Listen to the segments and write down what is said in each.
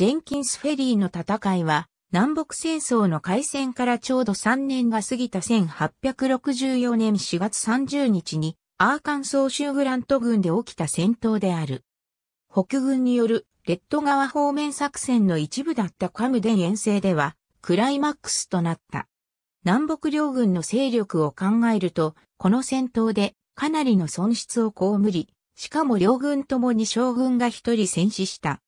ジェンキンス・フェリーの戦いは、南北戦争の開戦からちょうど3年が過ぎた1864年4月30日に、アーカンソー州グラント軍で起きた戦闘である。北軍によるレッド川方面作戦の一部だったカムデン遠征では、クライマックスとなった。南北両軍の勢力を考えると、この戦闘でかなりの損失を被り、しかも両軍ともに将軍が一人戦死した。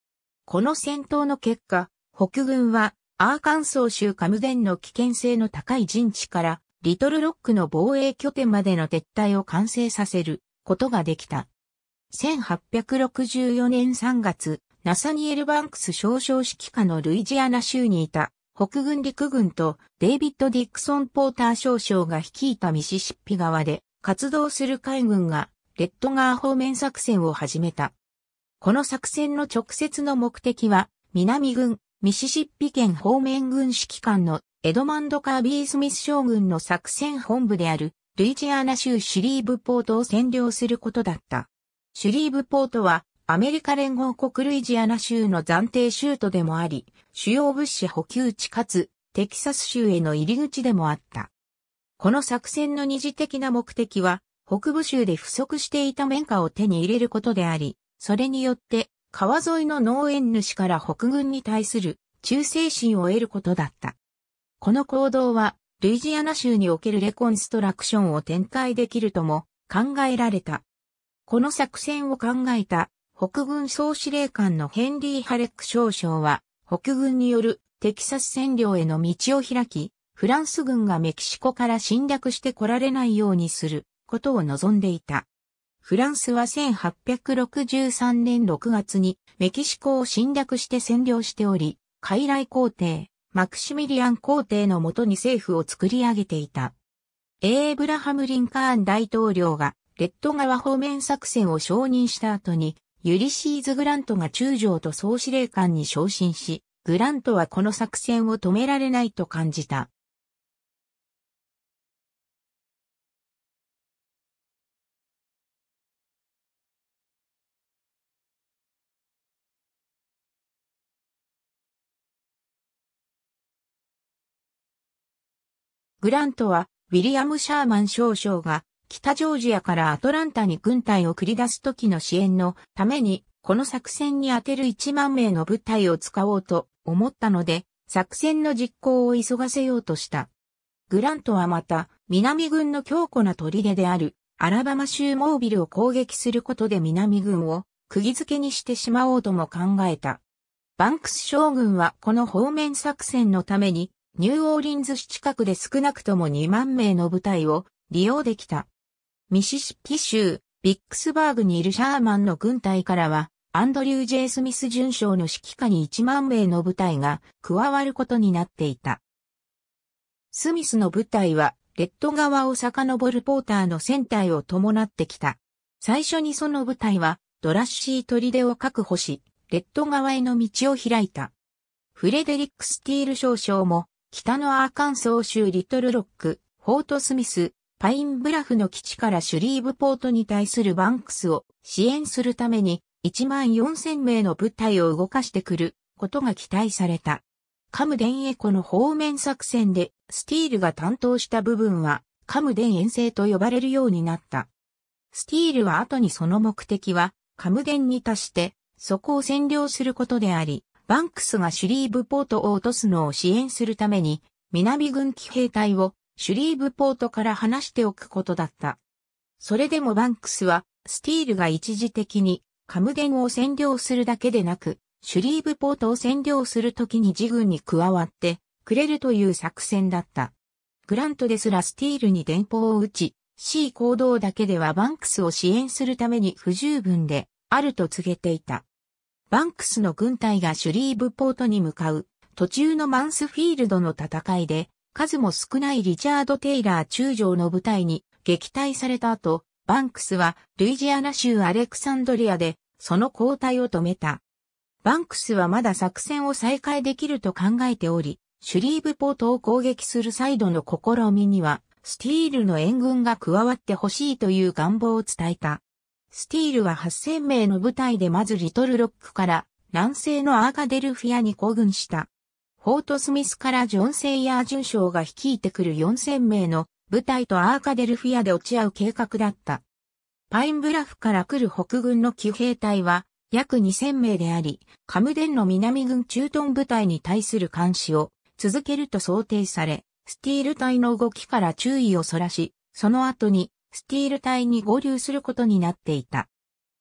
この戦闘の結果、北軍はアーカンソー州カムデンの危険性の高い陣地からリトルロックの防衛拠点までの撤退を完成させることができた。1864年3月、ナサニエル・バンクス少将指揮下のルイジアナ州にいた北軍陸軍とデイビッド・ディクソン・ポーター少将が率いたミシシッピ側で活動する海軍がレッドガー方面作戦を始めた。この作戦の直接の目的は、南軍、ミシシッピ県方面軍指揮官のエドマンド・カービー・スミス将軍の作戦本部である、ルイジアナ州シュリーブポートを占領することだった。シュリーブポートは、アメリカ連合国ルイジアナ州の暫定州都でもあり、主要物資補給地かつ、テキサス州への入り口でもあった。この作戦の二次的な目的は、北部州で不足していた綿花を手に入れることであり、それによって、川沿いの農園主から北軍に対する忠誠心を得ることだった。この行動は、ルイジアナ州におけるレコンストラクションを展開できるとも考えられた。この作戦を考えた北軍総司令官のヘンリー・ハレック少将は、北軍によるテキサス占領への道を開き、フランス軍がメキシコから侵略して来られないようにすることを望んでいた。フランスは1863年6月にメキシコを侵略して占領しており、傀儡皇帝、マクシミリアン皇帝のもとに政府を作り上げていた。エーブラハム・リンカーン大統領が、レッド川方面作戦を承認した後に、ユリシーズ・グラントが中将と総司令官に昇進し、グラントはこの作戦を止められないと感じた。グラントは、ウィリアム・シャーマン少将が、北ジョージアからアトランタに軍隊を繰り出す時の支援のために、この作戦に当てる1万名の部隊を使おうと思ったので、作戦の実行を急がせようとした。グラントはまた、南軍の強固な砦である、アラバマ州モービルを攻撃することで南軍を、釘付けにしてしまおうとも考えた。バンクス将軍はこの方面作戦のために、ニューオーリンズ市近くで少なくとも2万名の部隊を利用できた。ミシシッピ州、ビックスバーグにいるシャーマンの軍隊からは、アンドリュー・ジェイスミス巡将の指揮下に1万名の部隊が加わることになっていた。スミスの部隊は、レッド側を遡るポーターの船体を伴ってきた。最初にその部隊は、ドラッシー砦を確保し、レッド側への道を開いた。フレデリック・スティール少将も、北のアーカンソー州リトルロック、フォートスミス、パインブラフの基地からシュリーブポートに対するバンクスを支援するために1万4000名の部隊を動かしてくることが期待された。カムデンエコの方面作戦でスティールが担当した部分はカムデン遠征と呼ばれるようになった。スティールは後にその目的はカムデンに達してそこを占領することであり、バンクスがシュリーブポートを落とすのを支援するために、南軍機兵隊をシュリーブポートから離しておくことだった。それでもバンクスは、スティールが一時的にカムデンを占領するだけでなく、シュリーブポートを占領するときに自軍に加わってくれるという作戦だった。グラントですらスティールに電報を打ち、C 行動だけではバンクスを支援するために不十分であると告げていた。バンクスの軍隊がシュリーブポートに向かう、途中のマンスフィールドの戦いで、数も少ないリチャード・テイラー中将の部隊に撃退された後、バンクスはルイジアナ州アレクサンドリアでその交代を止めた。バンクスはまだ作戦を再開できると考えており、シュリーブポートを攻撃するサイドの試みには、スティールの援軍が加わってほしいという願望を伝えた。スティールは8000名の部隊でまずリトルロックから南西のアーカデルフィアに行軍した。フォートスミスからジョン・セイヤー巡将が率いてくる4000名の部隊とアーカデルフィアで落ち合う計画だった。パインブラフから来る北軍の騎兵隊は約2000名であり、カムデンの南軍駐屯部隊に対する監視を続けると想定され、スティール隊の動きから注意をそらし、その後にスティール隊に合流することになっていた。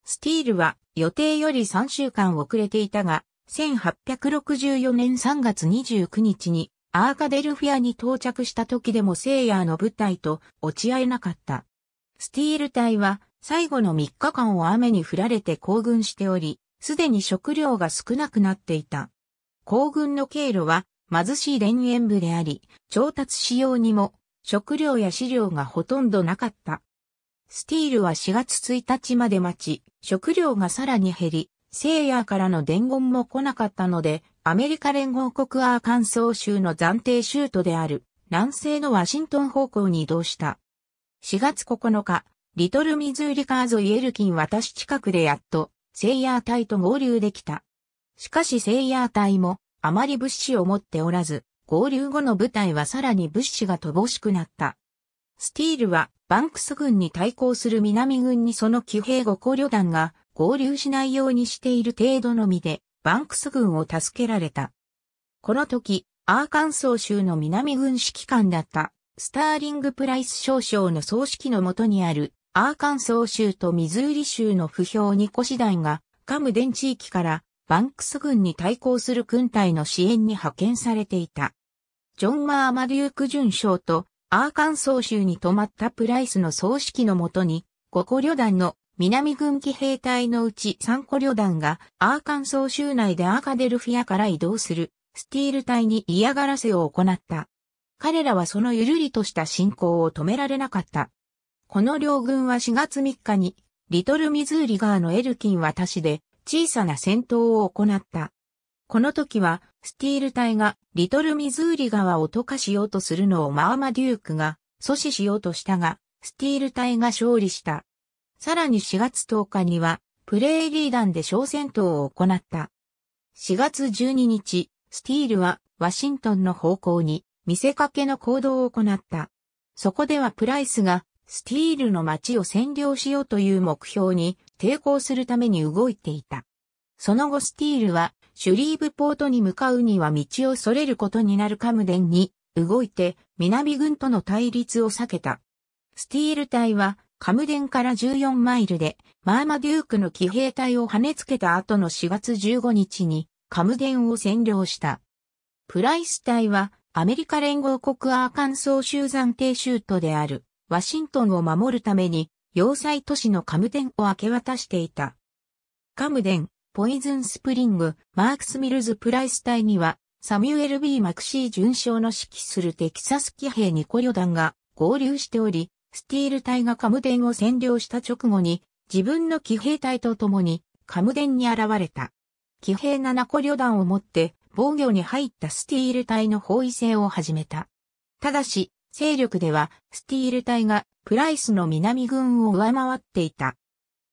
スティールは予定より3週間遅れていたが、1864年3月29日にアーカデルフィアに到着した時でもセイヤーの部隊と落ち合えなかった。スティール隊は最後の3日間を雨に降られて行軍しており、すでに食料が少なくなっていた。行軍の経路は貧しい田園部であり、調達しようにも食料や飼料がほとんどなかった。スティールは4月1日まで待ち、食料がさらに減り、セイヤーからの伝言も来なかったので、アメリカ連合国アーカンソー州の暫定州都である、南西のワシントン方向に移動した。4月9日、リトルミズーリカーゾイエルキン私近くでやっと、セイヤー隊と合流できた。しかしセイヤー隊も、あまり物資を持っておらず、合流後の部隊はさらに物資が乏しくなった。スティールはバンクス軍に対抗する南軍にその騎兵5個旅団が合流しないようにしている程度のみでバンクス軍を助けられた。この時、アーカンソー州の南軍指揮官だったスターリング・プライス少将の葬式のもとにあるアーカンソー州とミズーリ州の不評2個次第がカムデン地域からバンクス軍に対抗する軍隊の支援に派遣されていた。ジョン・マーマデューク准将と、アーカンソー州に泊まったプライスの葬式のもとに、5個旅団の南軍機兵隊のうち3個旅団がアーカンソー州内でアーカデルフィアから移動するスティール隊に嫌がらせを行った。彼らはそのゆるりとした進行を止められなかった。この両軍は4月3日にリトル・ミズーリ川のエルキン渡しで小さな戦闘を行った。この時はスティール隊がリトルミズーリ川を溶かしようとするのをマーマデュークが阻止しようとしたが、スティール隊が勝利した。さらに4月10日には、プレーリー団で小戦闘を行った。4月12日、スティールはワシントンの方向に見せかけの行動を行った。そこではプライスがスティールの街を占領しようという目標に抵抗するために動いていた。その後スティールはシュリーブポートに向かうには道を逸れることになるカムデンに動いて南軍との対立を避けた。スティール隊はカムデンから14マイルでマーマデュークの騎兵隊を跳ねつけた後の4月15日にカムデンを占領した。プライス隊はアメリカ連合国アーカンソー州暫定州都であるワシントンを守るために要塞都市のカムデンを明け渡していた。カムデン、ポイズンスプリング、マークス・ミルズ・プライス隊には、サミュエル・ B・ マクシー准将の指揮するテキサス騎兵ニコ旅団が合流しており、スティール隊がカムデンを占領した直後に、自分の騎兵隊と共に、カムデンに現れた。騎兵7個旅団を持って、防御に入ったスティール隊の包囲戦を始めた。ただし、勢力では、スティール隊が、プライスの南軍を上回っていた。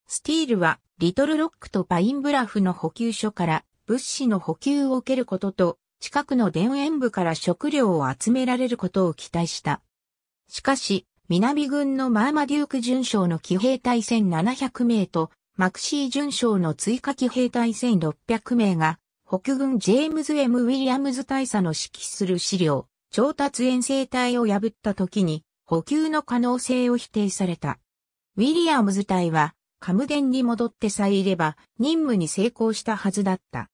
スティールは、リトルロックとパインブラフの補給所から物資の補給を受けることと、近くの田園部から食料を集められることを期待した。しかし、南軍のマーマデューク巡将の騎兵隊1700名と、マクシー巡将の追加騎兵隊1600名が、北軍ジェームズ・ M・ ウィリアムズ大佐の指揮する資料、調達遠征隊を破った時に、補給の可能性を否定された。ウィリアムズ隊は、カムデンに戻ってさえいれば、任務に成功したはずだった。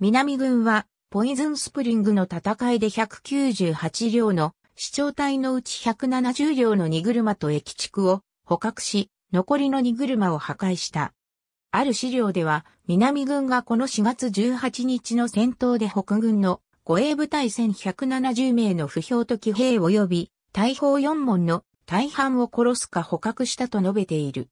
南軍は、ポイズンスプリングの戦いで198両の、市長隊のうち170両の荷車と駅畜を捕獲し、残りの荷車を破壊した。ある資料では、南軍がこの4月18日の戦闘で北軍の護衛部隊1170名の不評と騎兵及び大砲4門の大半を殺すか捕獲したと述べている。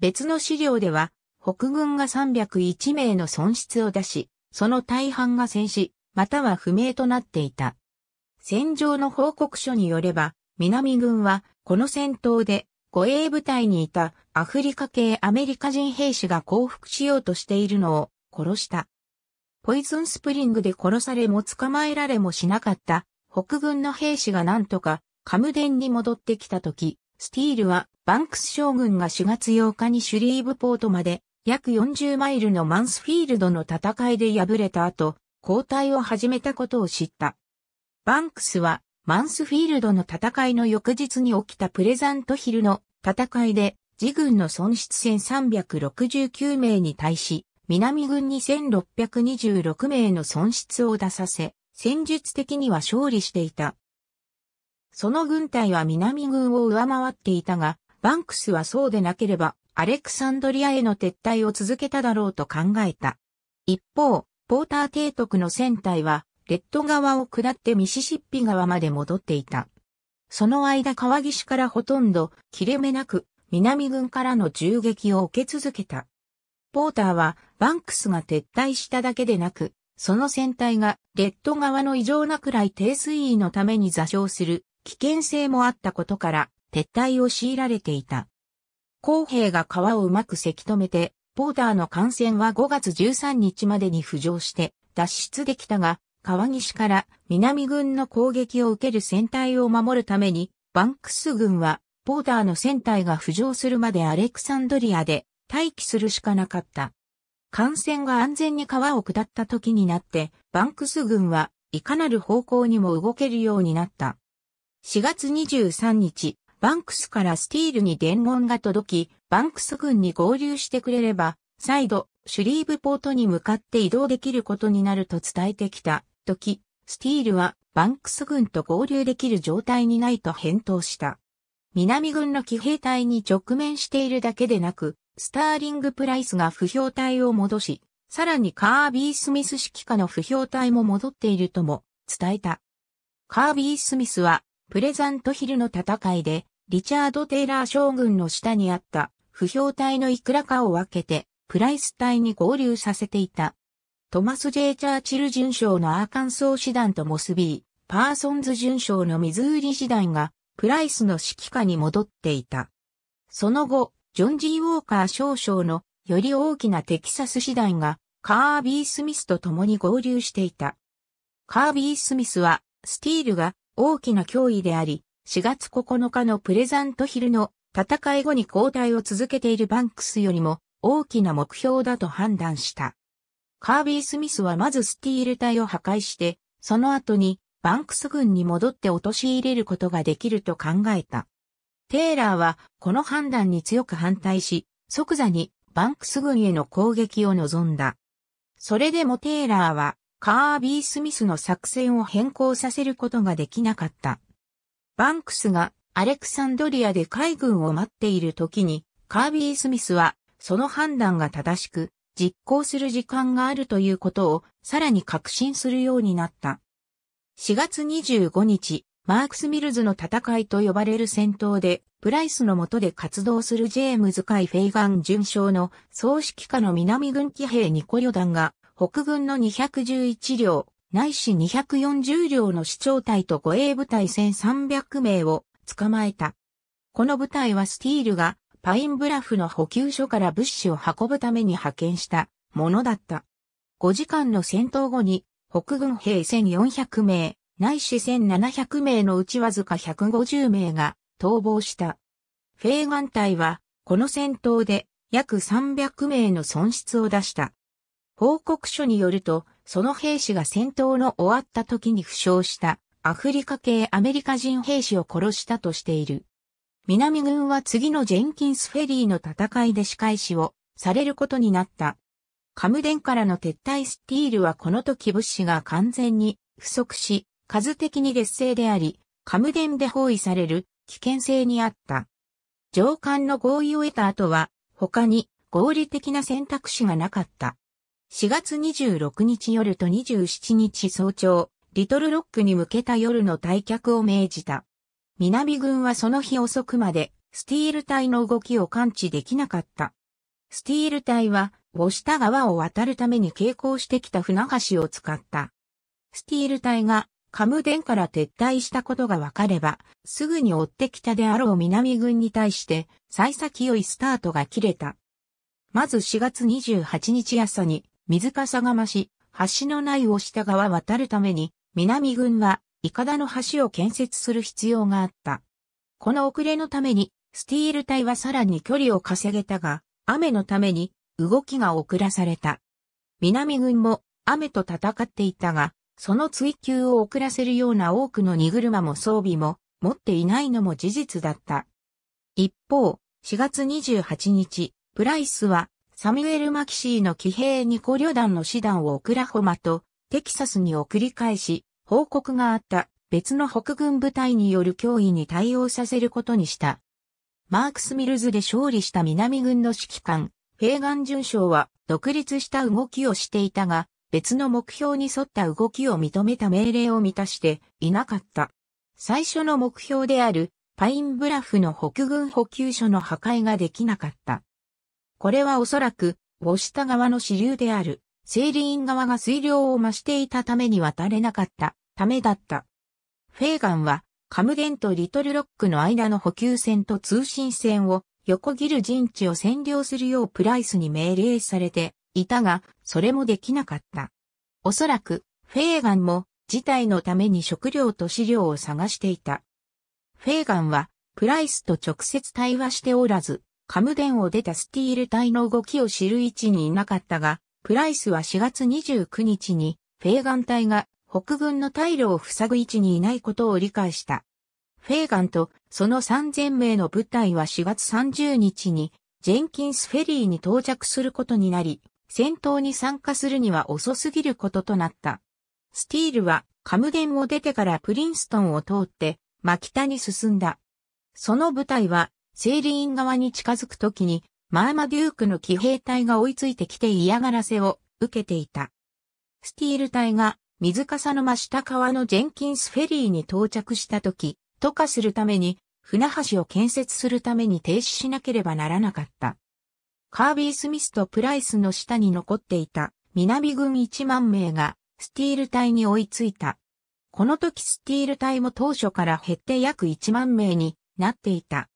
別の資料では、北軍が301名の損失を出し、その大半が戦死、または不明となっていた。戦場の報告書によれば、南軍は、この戦闘で、護衛部隊にいたアフリカ系アメリカ人兵士が降伏しようとしているのを殺した。ポイズンスプリングで殺されも捕まえられもしなかった北軍の兵士がなんとかカムデンに戻ってきたとき、スティールはバンクス将軍が4月8日にシュリーブポートまで約40マイルのマンスフィールドの戦いで敗れた後、交代を始めたことを知った。バンクスはマンスフィールドの戦いの翌日に起きたプレザントヒルの戦いで自軍の損失1369名に対し、南軍に1626名の損失を出させ、戦術的には勝利していた。その軍隊は南軍を上回っていたが、バンクスはそうでなければ、アレクサンドリアへの撤退を続けただろうと考えた。一方、ポーター提督の船体は、レッド川を下ってミシシッピ川まで戻っていた。その間川岸からほとんど切れ目なく南軍からの銃撃を受け続けた。ポーターはバンクスが撤退しただけでなく、その船体がレッド側の異常なくらい低水位のために座礁する危険性もあったことから、撤退を強いられていた。公平が川をうまくせき止めて、ポーターの艦船は5月13日までに浮上して脱出できたが、川岸から南軍の攻撃を受ける船体を守るために、バンクス軍はポーターの船体が浮上するまでアレクサンドリアで待機するしかなかった。艦船が安全に川を下った時になって、バンクス軍はいかなる方向にも動けるようになった。4月23日、バンクスからスティールに伝言が届き、バンクス軍に合流してくれれば、再度、シュリーブポートに向かって移動できることになると伝えてきた、時、スティールは、バンクス軍と合流できる状態にないと返答した。南軍の騎兵隊に直面しているだけでなく、スターリングプライスが不評隊を戻し、さらにカービー・スミス指揮下の不評隊も戻っているとも伝えた。カービー・スミスは、プレザントヒルの戦いで、リチャード・テイラー将軍の下にあった不評隊のいくらかを分けて、プライス隊に合流させていた。トマス・ジェイチャーチル巡将のアーカンソー師団と結び、パーソンズ巡将のミズーリ師団が、プライスの指揮下に戻っていた。その後、ジョン・ジー・ウォーカー少将のより大きなテキサス師団が、カービー・スミスと共に合流していた。カービー・スミスは、スティールが大きな脅威であり、4月9日のプレザントヒルの戦い後に交代を続けているバンクスよりも大きな目標だと判断した。カービー・スミスはまずスティール隊を破壊して、その後にバンクス軍に戻って陥れることができると考えた。テイラーはこの判断に強く反対し、即座にバンクス軍への攻撃を望んだ。それでもテイラーはカービー・スミスの作戦を変更させることができなかった。バンクスがアレクサンドリアで海軍を待っている時に、カービー・スミスは、その判断が正しく、実行する時間があるということを、さらに確信するようになった。4月25日、マークス・ミルズの戦いと呼ばれる戦闘で、プライスの下で活動するジェームズ・カイ・フェイガン巡将の総指揮下の南軍騎兵2個旅団が、北軍の211両、内視240両の市長隊と護衛部隊1300名を捕まえた。この部隊はスティールがパインブラフの補給所から物資を運ぶために派遣したものだった。5時間の戦闘後に北軍兵1400名、内視1700名のうちわずか150名が逃亡した。フェーガン隊はこの戦闘で約300名の損失を出した。報告書によると、その兵士が戦闘の終わった時に負傷したアフリカ系アメリカ人兵士を殺したとしている。南軍は次のジェンキンスフェリーの戦いで仕返しをされることになった。カムデンからの撤退スティールはこの時物資が完全に不足し、数的に劣勢であり、カムデンで包囲される危険性にあった。上官の合意を得た後は、他に合理的な選択肢がなかった。4月26日夜と27日早朝、リトルロックに向けた夜の退却を命じた。南軍はその日遅くまで、スティール隊の動きを感知できなかった。スティール隊は、押しシタ川を渡るために傾向してきた船橋を使った。スティール隊が、カムデンから撤退したことが分かれば、すぐに追ってきたであろう南軍に対して、幸先良いスタートが切れた。まず4月28日朝に、水かさが増し、橋のないを下側渡るために、南軍は、いかだの橋を建設する必要があった。この遅れのために、スティール隊はさらに距離を稼げたが、雨のために、動きが遅らされた。南軍も、雨と戦っていたが、その追求を遅らせるような多くの荷車も装備も、持っていないのも事実だった。一方、4月28日、プライスはサミュエル・マキシーの騎兵2個旅団の師団をオクラホマとテキサスに送り返し、報告があった別の北軍部隊による脅威に対応させることにした。マークス・ミルズで勝利した南軍の指揮官、フェーガン准将は独立した動きをしていたが、別の目標に沿った動きを認めた命令を満たしていなかった。最初の目標であるパインブラフの北軍補給所の破壊ができなかった。これはおそらく、ウォシタの支流である、セ理リーンが水量を増していたために渡れなかったためだった。フェーガンは、カムデンとリトルロックの間の補給線と通信線を横切る陣地を占領するようプライスに命令されていたが、それもできなかった。おそらく、フェーガンも事態のために食料と資料を探していた。フェーガンは、プライスと直接対話しておらず、カムデンを出たスティール隊の動きを知る位置にいなかったが、プライスは4月29日に、フェーガン隊が北軍の退路を塞ぐ位置にいないことを理解した。フェーガンとその3000名の部隊は4月30日に、ジェンキンスフェリーに到着することになり、戦闘に参加するには遅すぎることとなった。スティールはカムデンを出てからプリンストンを通って、マキタに進んだ。その部隊はセーリーン側に近づくときに、マーマデュークの騎兵隊が追いついてきて嫌がらせを受けていた。スティール隊が水かさの真下川のジェンキンスフェリーに到着したとき、渡過するために船橋を建設するために停止しなければならなかった。カービー・スミスとプライスの下に残っていた南軍1万名がスティール隊に追いついた。この時スティール隊も当初から減って約1万名になっていた。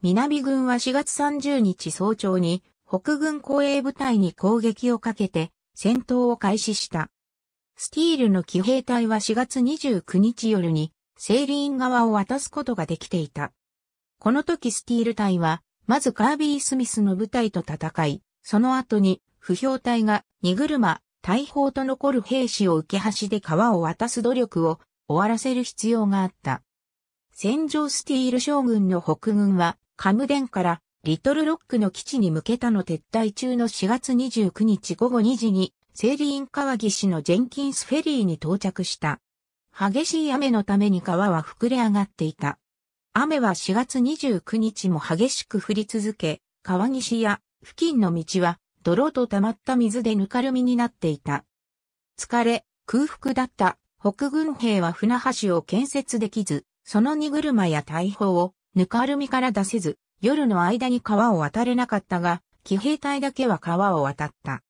南軍は4月30日早朝に北軍後衛部隊に攻撃をかけて戦闘を開始した。スティールの騎兵隊は4月29日夜にセーリーン側を渡すことができていた。この時スティール隊は、まずカービー・スミスの部隊と戦い、その後に不評隊が荷車、大砲と残る兵士を受け橋で川を渡す努力を終わらせる必要があった。戦場スティール将軍の北軍はカムデンからリトルロックの基地に向けたの撤退中の4月29日午後2時に、セーリーン川岸のジェンキンスフェリーに到着した。激しい雨のために川は膨れ上がっていた。雨は4月29日も激しく降り続け、川岸や付近の道は泥と溜まった水でぬかるみになっていた。疲れ、空腹だった北軍兵は船橋を建設できず、その荷車や大砲をぬかるみから出せず、夜の間に川を渡れなかったが、騎兵隊だけは川を渡った。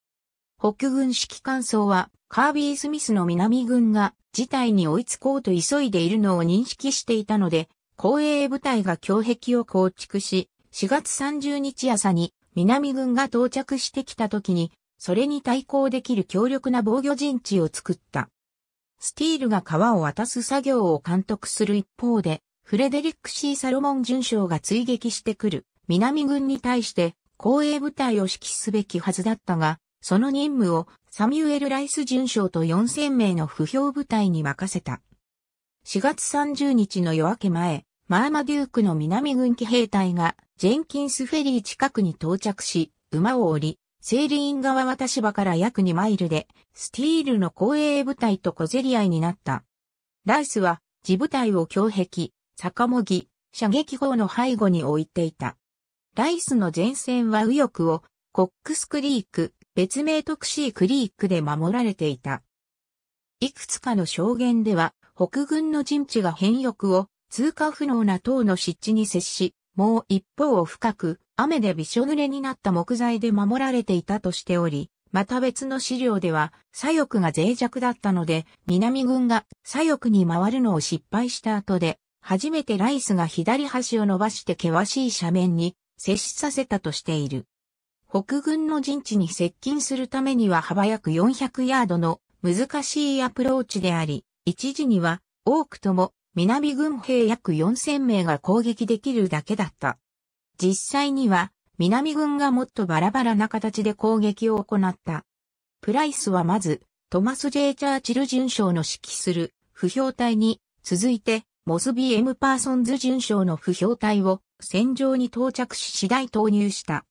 北軍指揮官層は、カービー・スミスの南軍が事態に追いつこうと急いでいるのを認識していたので、公衛部隊が胸壁を構築し、4月30日朝に南軍が到着してきた時に、それに対抗できる強力な防御陣地を作った。スティールが川を渡す作業を監督する一方で、フレデリック・シー・サロモン巡将が追撃してくる南軍に対して後衛部隊を指揮すべきはずだったが、その任務をサミュエル・ライス巡将と4000名の不評部隊に任せた。4月30日の夜明け前、マーマデュークの南軍騎兵隊がジェンキンスフェリー近くに到着し、馬を降り、セーリイン側渡し場から約2マイルで、スティールの後衛部隊と小競り合いになった。ライスは、自部隊を強壁、坂もぎ、射撃砲の背後に置いていた。ライスの前線は右翼を、コックスクリーク、別名特シークリークで守られていた。いくつかの証言では、北軍の陣地が変翼を通過不能な塔の湿地に接し、もう一方を深く、雨でびしょ濡れになった木材で守られていたとしており、また別の資料では、左翼が脆弱だったので、南軍が左翼に回るのを失敗した後で、初めてライスが左端を伸ばして険しい斜面に接しさせたとしている。北軍の陣地に接近するためには幅約400ヤードの難しいアプローチであり、一時には多くとも南軍兵約4000名が攻撃できるだけだった。実際には南軍がもっとバラバラな形で攻撃を行った。プライスはまずトマス・ジェイチャーチル巡将の指揮する不評隊に続いてモスビー・エム・パーソンズ准将の不評隊を戦場に到着し次第投入した。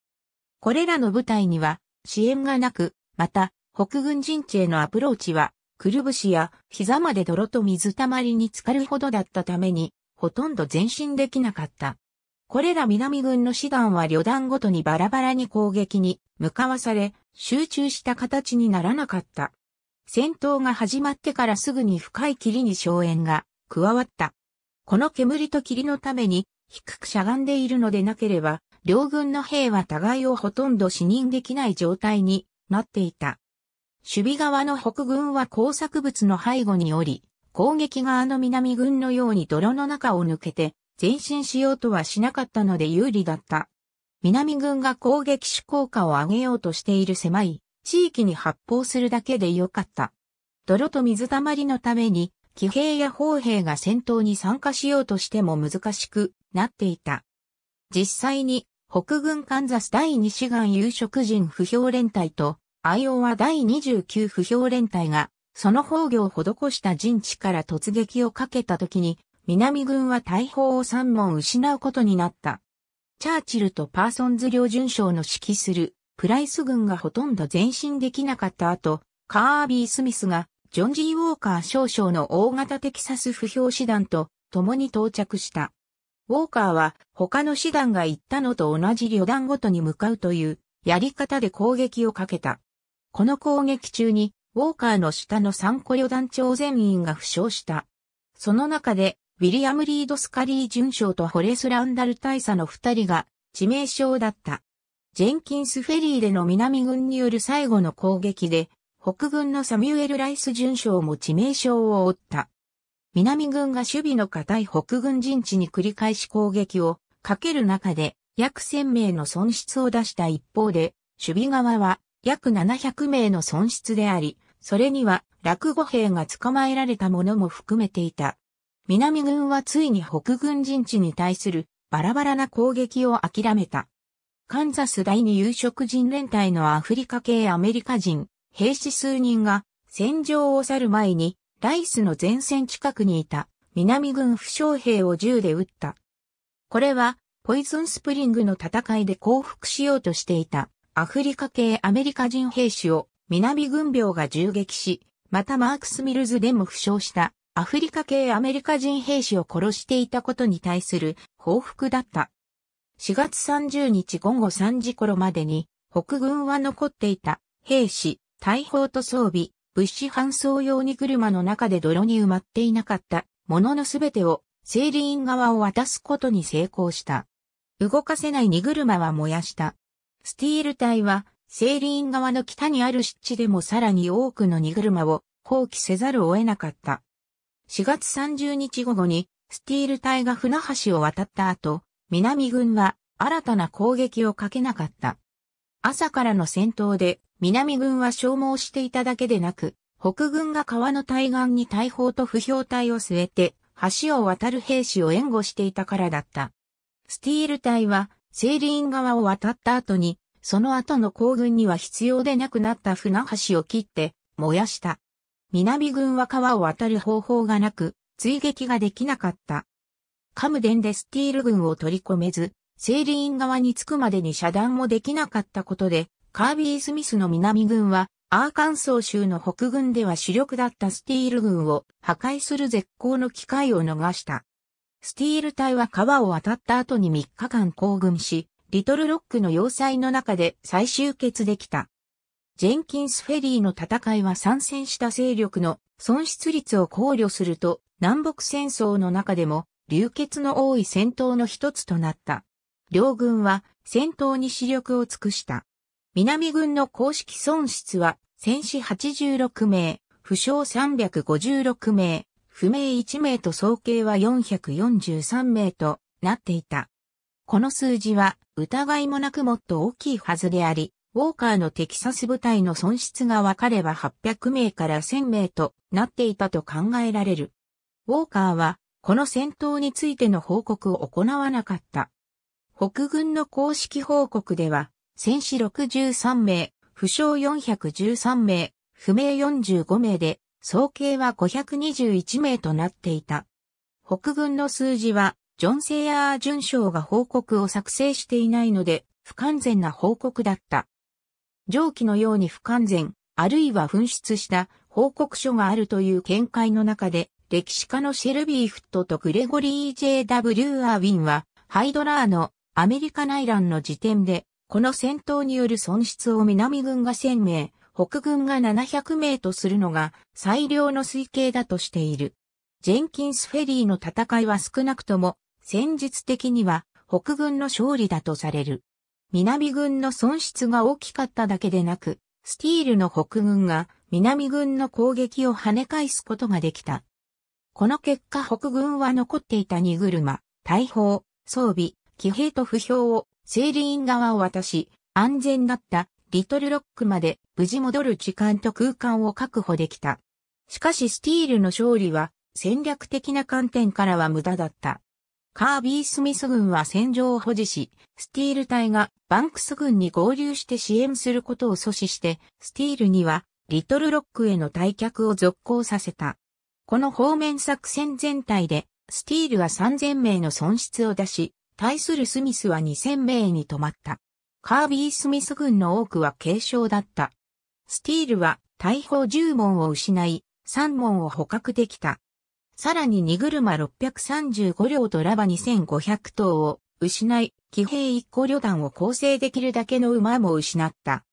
これらの部隊には支援がなく、また北軍陣地へのアプローチはくるぶしや膝まで泥と水たまりに浸かるほどだったために、ほとんど前進できなかった。これら南軍の師団は旅団ごとにバラバラに攻撃に向かわされ、集中した形にならなかった。戦闘が始まってからすぐに深い霧に荘園が加わった。この煙と霧のために低くしゃがんでいるのでなければ、両軍の兵は互いをほとんど視認できない状態になっていた。守備側の北軍は工作物の背後におり、攻撃側の南軍のように泥の中を抜けて前進しようとはしなかったので有利だった。南軍が攻撃手効果を上げようとしている狭い地域に発砲するだけでよかった。泥と水たまりのために騎兵や砲兵が戦闘に参加しようとしても難しくなっていた。実際に、北軍カンザス第2志願有色人不評連隊と、アイオワ第29不評連隊が、その崩御を施した陣地から突撃をかけた時に、南軍は大砲を3門失うことになった。チャーチルとパーソンズ領巡将の指揮する、プライス軍がほとんど前進できなかった後、カービー・スミスがジョン・ジー・ウォーカー少将の大型テキサス不評師団と共に到着した。ウォーカーは他の師団が行ったのと同じ旅団ごとに向かうというやり方で攻撃をかけた。この攻撃中にウォーカーの下の3個旅団長全員が負傷した。その中でウィリアム・リード・スカリー准将とホレス・ランダル大佐の二人が致命傷だった。ジェンキンスフェリーでの南軍による最後の攻撃で北軍のサミュエル・ライス准将も致命傷を負った。南軍が守備の堅い北軍陣地に繰り返し攻撃をかける中で約1000名の損失を出した一方で、守備側は約700名の損失であり、それには落語兵が捕まえられたものも含めていた。南軍はついに北軍陣地に対するバラバラな攻撃を諦めた。カンザス第二有色人連隊のアフリカ系アメリカ人、兵士数人が戦場を去る前にライスの前線近くにいた南軍負傷兵を銃で撃った。これはポイズンスプリングの戦いで降伏しようとしていたアフリカ系アメリカ人兵士を南軍病が銃撃し、またマークス・ミルズでも負傷したアフリカ系アメリカ人兵士を殺していたことに対する報復だった。4月30日午後3時頃までに北軍は残っていた兵士大砲と装備、物資搬送用に車の中で泥に埋まっていなかったもののすべてを生理院側を渡すことに成功した。動かせない荷車は燃やした。スティール隊は生理院側の北にある湿地でもさらに多くの荷車を放棄せざるを得なかった。4月30日午後にスティール隊が船橋を渡った後、南軍は新たな攻撃をかけなかった。朝からの戦闘で南軍は消耗していただけでなく、北軍が川の対岸に大砲と不評隊を据えて、橋を渡る兵士を援護していたからだった。スティール隊は、セーリン川を渡った後に、その後の行軍には必要でなくなった船橋を切って燃やした。南軍は川を渡る方法がなく、追撃ができなかった。カムデンでスティール軍を取り込めず、セーリン川に着くまでに遮断もできなかったことで、カービー・スミスの南軍は、アーカンソー州の北軍では主力だったスティール軍を破壊する絶好の機会を逃した。スティール隊は川を渡った後に3日間行軍し、リトルロックの要塞の中で再集結できた。ジェンキンスフェリーの戦いは参戦した勢力の損失率を考慮すると、南北戦争の中でも流血の多い戦闘の一つとなった。両軍は戦闘に死力を尽くした。南軍の公式損失は、戦死86名、負傷356名、不明1名と総計は443名となっていた。この数字は疑いもなくもっと大きいはずであり、ウォーカーのテキサス部隊の損失が分かれば800名から1000名となっていたと考えられる。ウォーカーはこの戦闘についての報告を行わなかった。北軍の公式報告では、戦死63名、負傷413名、不明45名で、総計は521名となっていた。北軍の数字は、ジョン・セイヤー巡将が報告を作成していないので、不完全な報告だった。上記のように不完全、あるいは紛失した報告書があるという見解の中で、歴史家のシェルビー・フットとグレゴリー・ J.W. アーウィンは、ハイドラーのアメリカ内乱の時点で、この戦闘による損失を南軍が1000名、北軍が700名とするのが最良の推計だとしている。ジェンキンスフェリーの戦いは少なくとも戦術的には北軍の勝利だとされる。南軍の損失が大きかっただけでなく、スティールの北軍が南軍の攻撃を跳ね返すことができた。この結果北軍は残っていた荷車、大砲、装備、騎兵と不評を、セーリーン側を渡し、安全だったリトルロックまで無事戻る時間と空間を確保できた。しかしスティールの勝利は戦略的な観点からは無駄だった。カービー・スミス軍は戦場を保持し、スティール隊がバンクス軍に合流して支援することを阻止して、スティールにはリトルロックへの退却を続行させた。この方面作戦全体で、スティールは3000名の損失を出し、対するスミスは2000名に止まった。カービー・スミス軍の多くは軽傷だった。スティールは大砲10門を失い、3門を捕獲できた。さらに荷車635両とラバ2500頭を失い、騎兵1個旅団を構成できるだけの馬も失った。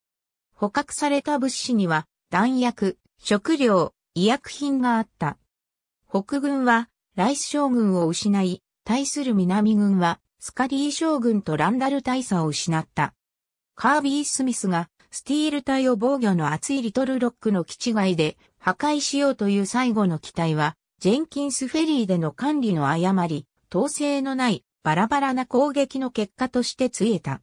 捕獲された物資には弾薬、食料、医薬品があった。北軍はライス将軍を失い、対する南軍はスカディ将軍とランダル大佐を失った。カービー・スミスがスティール隊を防御の厚いリトルロックの基地外で破壊しようという最後の機体は、ジェンキンスフェリーでの管理の誤り、統制のないバラバラな攻撃の結果としてついえた。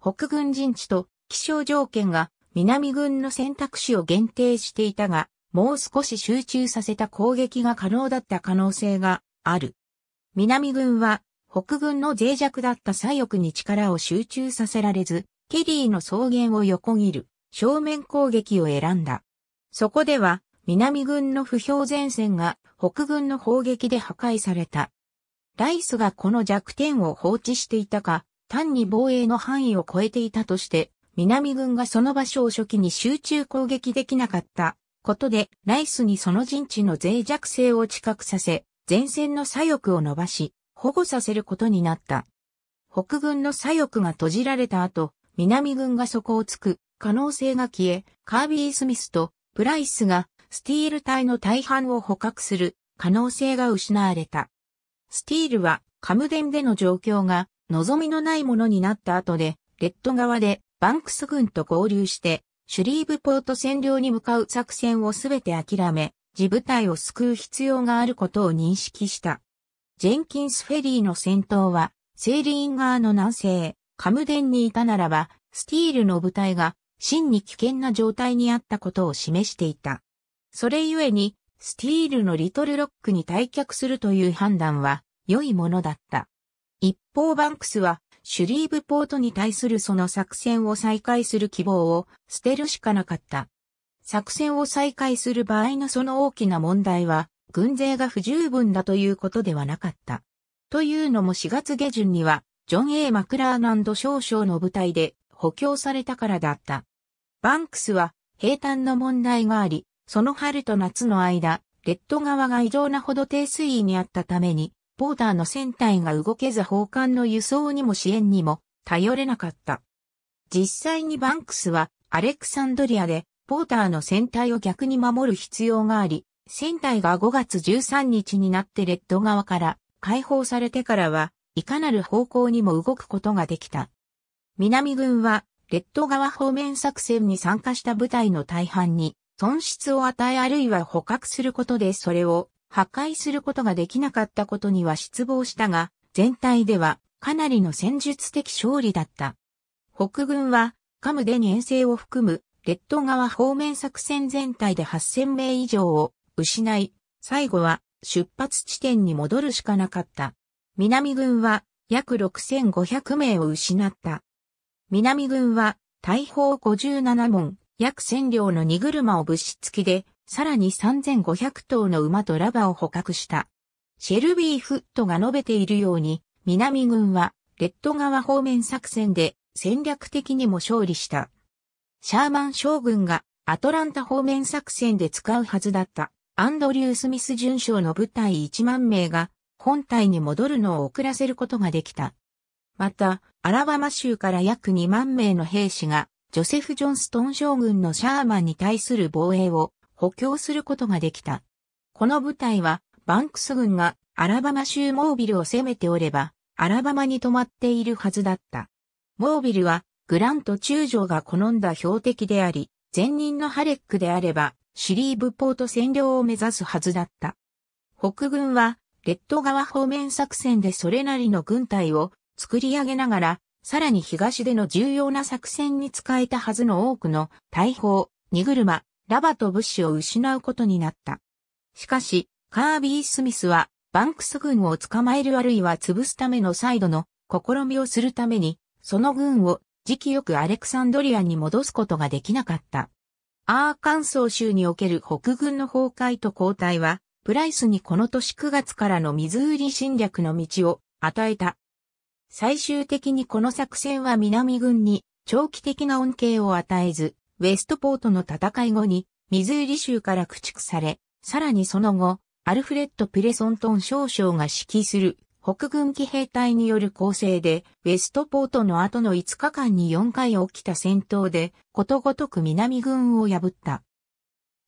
北軍陣地と気象条件が南軍の選択肢を限定していたが、もう少し集中させた攻撃が可能だった可能性がある。南軍は北軍の脆弱だった左翼に力を集中させられず、ケリーの草原を横切る正面攻撃を選んだ。そこでは、南軍の不評前線が北軍の砲撃で破壊された。ライスがこの弱点を放置していたか、単に防衛の範囲を超えていたとして、南軍がその場所を初期に集中攻撃できなかったことで、ライスにその陣地の脆弱性を知覚させ、前線の左翼を伸ばし、保護させることになった。北軍の左翼が閉じられた後、南軍が底をつく可能性が消え、カービー・スミスとプライスがスティール隊の大半を捕獲する可能性が失われた。スティールはカムデンでの状況が望みのないものになった後で、レッド側でバンクス軍と合流して、シュリーブポート占領に向かう作戦をすべて諦め、自部隊を救う必要があることを認識した。ジェンキンスフェリーの戦闘は、セーリン側の南西、カムデンにいたならば、スティールの部隊が、真に危険な状態にあったことを示していた。それゆえに、スティールのリトルロックに退却するという判断は、良いものだった。一方バンクスは、シュリーブポートに対するその作戦を再開する希望を捨てるしかなかった。作戦を再開する場合のその大きな問題は、軍勢が不十分だということではなかった。というのも4月下旬には、ジョン・ A・ マクラーナンド少将の部隊で補強されたからだった。バンクスは平坦の問題があり、その春と夏の間、レッド側が異常なほど低水位にあったために、ポーターの船体が動けず砲艦の輸送にも支援にも頼れなかった。実際にバンクスはアレクサンドリアでポーターの船体を逆に守る必要があり、船体が5月13日になってレッド側から解放されてからは、いかなる方向にも動くことができた。南軍は、レッド側方面作戦に参加した部隊の大半に、損失を与えあるいは捕獲することでそれを破壊することができなかったことには失望したが、全体ではかなりの戦術的勝利だった。北軍は、カムデに遠征を含む、レッド側方面作戦全体で8000名以上を失い、最後は出発地点に戻るしかなかった。南軍は約6500名を失った。南軍は大砲57門、約1000両の荷車を物資付きで、さらに3500頭の馬とラバを捕獲した。シェルビー・フットが述べているように、南軍はレッド川方面作戦で戦略的にも勝利した。シャーマン将軍がアトランタ方面作戦で使うはずだったアンドリュー・スミス準将の部隊1万名が本隊に戻るのを遅らせることができた。また、アラバマ州から約2万名の兵士が、ジョセフ・ジョンストン将軍のシャーマンに対する防衛を補強することができた。この部隊は、バンクス軍がアラバマ州モービルを攻めておれば、アラバマに泊まっているはずだった。モービルは、グラント中将が好んだ標的であり、前任のハレックであれば、シュリーブポート占領を目指すはずだった。北軍は、レッド側方面作戦でそれなりの軍隊を作り上げながら、さらに東での重要な作戦に使えたはずの多くの大砲、荷車、ラバと物資を失うことになった。しかし、カービー・スミスは、バンクス軍を捕まえるあるいは潰すための再度の試みをするために、その軍を時期よくアレクサンドリアに戻すことができなかった。アーカンソー州における北軍の崩壊と交代は、プライスにこの年9月からのミズーリ侵略の道を与えた。最終的にこの作戦は南軍に長期的な恩恵を与えず、ウェストポートの戦い後にミズーリ州から駆逐され、さらにその後、アルフレッド・プレソントン少将が指揮する北軍騎兵隊による構成で、ウェストポートの後の5日間に4回起きた戦闘で、ことごとく南軍を破った。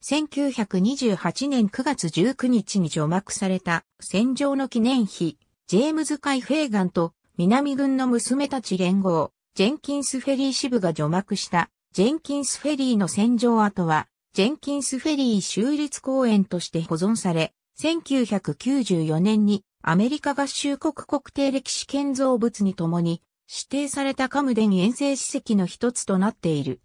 1928年9月19日に除幕された戦場の記念碑、ジェームズ・カイ・フェーガンと南軍の娘たち連合、ジェンキンス・フェリー支部が除幕したジェンキンス・フェリーの戦場跡は、ジェンキンス・フェリー州立公園として保存され、1994年にアメリカ合衆国国定歴史建造物に共に指定されたカムデン遠征史跡の一つとなっている。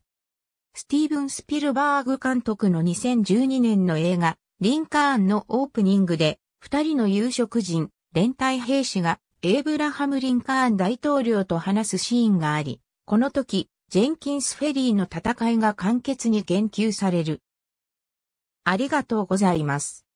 スティーブン・スピルバーグ監督の2012年の映画、リンカーンのオープニングで、二人の有色人、連帯兵士が、エイブラハム・リンカーン大統領と話すシーンがあり、この時、ジェンキンス・フェリーの戦いが簡潔に言及される。ありがとうございます。